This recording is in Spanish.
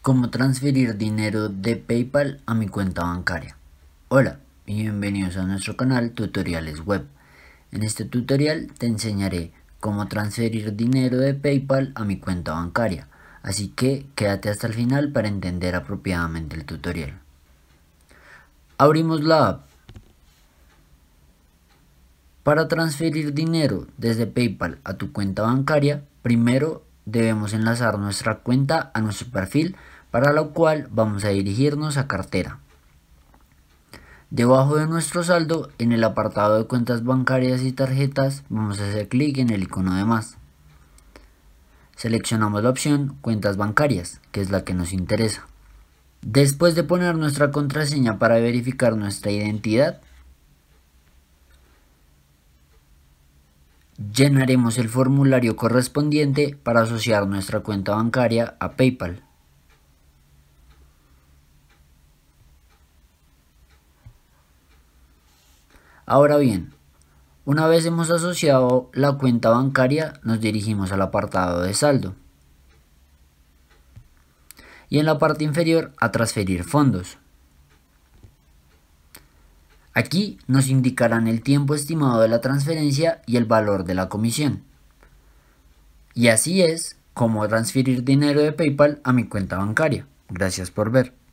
¿Cómo transferir dinero de PayPal a mi cuenta bancaria? Hola y bienvenidos a nuestro canal Tutoriales Web. En este tutorial te enseñaré cómo transferir dinero de PayPal a mi cuenta bancaria, así que quédate hasta el final para entender apropiadamente el tutorial. Abrimos la app. Para transferir dinero desde PayPal a tu cuenta bancaria, primero debemos enlazar nuestra cuenta a nuestro perfil, para lo cual vamos a dirigirnos a cartera. Debajo de nuestro saldo, en el apartado de cuentas bancarias y tarjetas, vamos a hacer clic en el icono de más. Seleccionamos la opción cuentas bancarias, que es la que nos interesa. Después de poner nuestra contraseña para verificar nuestra identidad, Llenaremos el formulario correspondiente para asociar nuestra cuenta bancaria a PayPal. Ahora bien, una vez hemos asociado la cuenta bancaria, nos dirigimos al apartado de saldo. Y en la parte inferior a transferir fondos. Aquí nos indicarán el tiempo estimado de la transferencia y el valor de la comisión. Y así es como transferir dinero de PayPal a mi cuenta bancaria. Gracias por ver.